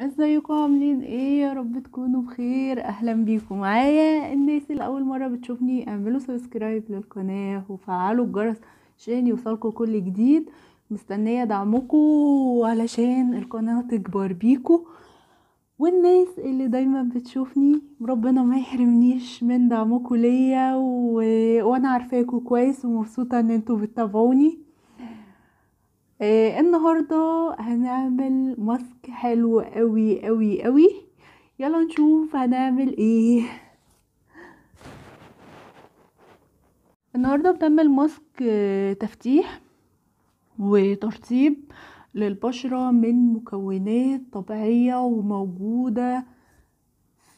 ازيكم عاملين ايه يا رب تكونوا بخير اهلا بيكم معايا الناس اللي اول مره بتشوفني اعملوا سبسكرايب للقناه وفعلوا الجرس عشان يوصلكم كل جديد مستنيه دعمكم علشان القناه تكبر بيكم والناس اللي دايما بتشوفني ربنا ما يحرمنيش من دعمكم ليا و... وانا عارفاكم كويس ومبسوطه ان انتوا بتتابعوني آه النهاردة هنعمل ماسك حلو قوي قوي قوي يلا نشوف هنعمل ايه النهاردة بنعمل ماسك آه، تفتيح وترطيب للبشرة من مكونات طبيعية وموجودة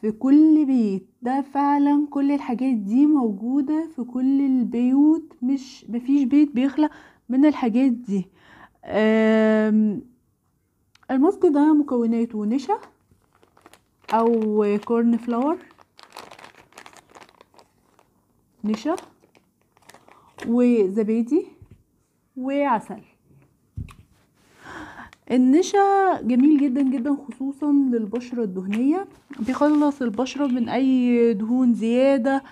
في كل بيت ده فعلا كل الحاجات دي موجودة في كل البيوت مش مفيش بيت بيخلق من الحاجات دي الماسك ده مكوناته نشا او كورن فلاور نشا وزبادي وعسل النشا جميل جدا جدا خصوصا للبشرة الدهنية بيخلص البشرة من اي دهون زيادة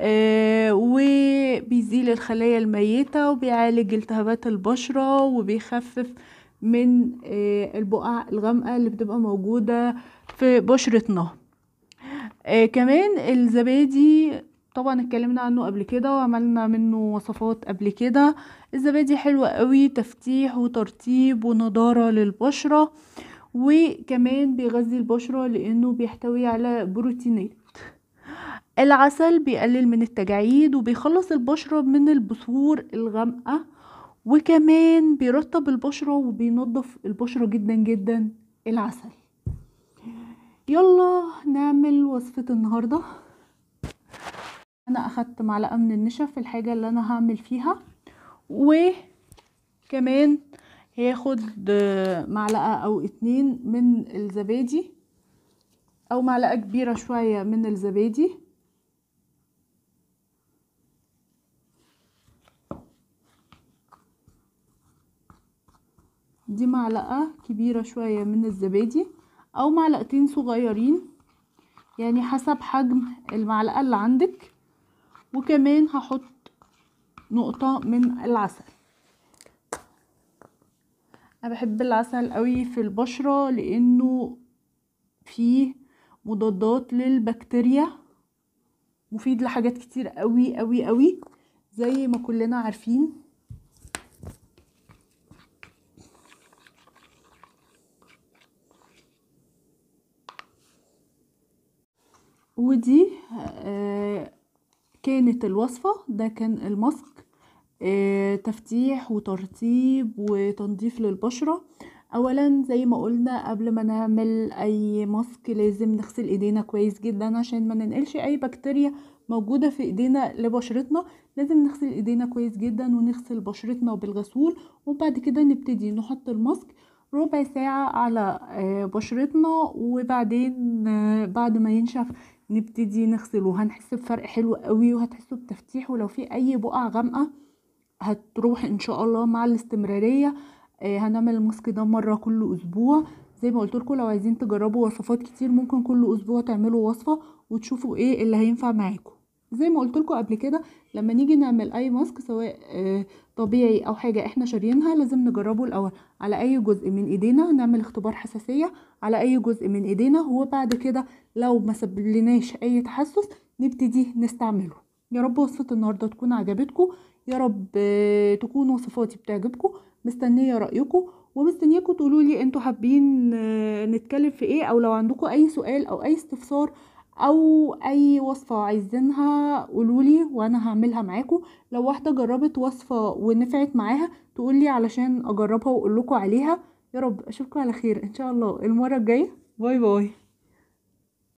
آه، وبيزيل الخلايا الميتة وبيعالج التهابات البشرة وبيخفف من آه، البقع الغامقة اللي بتبقى موجودة في بشرتنا آه، كمان الزبادي طبعا اتكلمنا عنه قبل كده وعملنا منه وصفات قبل كده الزبادي حلوة قوي تفتيح وترطيب ونضارة للبشرة وكمان بيغذي البشرة لانه بيحتوي على بروتينات العسل بيقلل من التجاعيد وبيخلص البشرة من البثور الغامقة وكمان بيرطب البشرة وبينظف البشرة جدا جدا العسل يلا نعمل وصفة النهاردة انا اخدت معلقة من النشا في الحاجة اللي انا هعمل فيها وكمان هياخد معلقة او اتنين من الزبادي او معلقة كبيرة شوية من الزبادي دي معلقة كبيرة شوية من الزبادي او معلقتين صغيرين يعني حسب حجم المعلقة اللي عندك وكمان هحط نقطة من العسل انا بحب العسل قوي في البشرة لانه فيه مضادات للبكتيريا مفيد لحاجات كتير قوي قوي قوي زي ما كلنا عارفين ودي آه، كانت الوصفة ده كان الماسك آه، تفتيح وترطيب وتنظيف للبشرة اولا زي ما قلنا قبل ما نعمل اي ماسك لازم نغسل ايدينا كويس جدا عشان ما ننقلش اي بكتيريا موجودة في ايدينا لبشرتنا لازم نغسل ايدينا كويس جدا ونغسل بشرتنا بالغسول وبعد كده نبتدي نحط الماسك ربع ساعة على آه، بشرتنا وبعدين بعد ما ينشف نبتدي نغسل وهنحس بفرق حلو قوي وهتحسوا بتفتيح ولو في اي بقع غامقه هتروح ان شاء الله مع الاستمراريه آه، هنعمل الماسك ده مره كل اسبوع زي ما قلت لكم لو عايزين تجربوا وصفات كتير ممكن كل اسبوع تعملوا وصفه وتشوفوا ايه اللي هينفع معاكم زي ما قلت لكم قبل كده لما نيجي نعمل اي ماسك سواء آه، طبيعي او حاجه احنا شاريينها لازم نجربه الاول على اي جزء من ايدينا نعمل اختبار حساسيه على اي جزء من ايدينا وبعد كده لو ما سبلناش اي تحسس نبتدي نستعمله يا رب وصفه النهارده تكون عجبتكم يا رب آه، تكون وصفاتي بتعجبكم مستنيه رايكم ومستنيكم تقولوا لي انتوا حابين آه، نتكلم في ايه او لو عندكم اي سؤال او اي استفسار او اي وصفه عايزينها قولولي وانا هعملها معاكم لو واحده جربت وصفه ونفعت معاها تقولي علشان اجربها وقولكوا عليها يا رب اشوفكم على خير ان شاء الله المره الجايه باي باي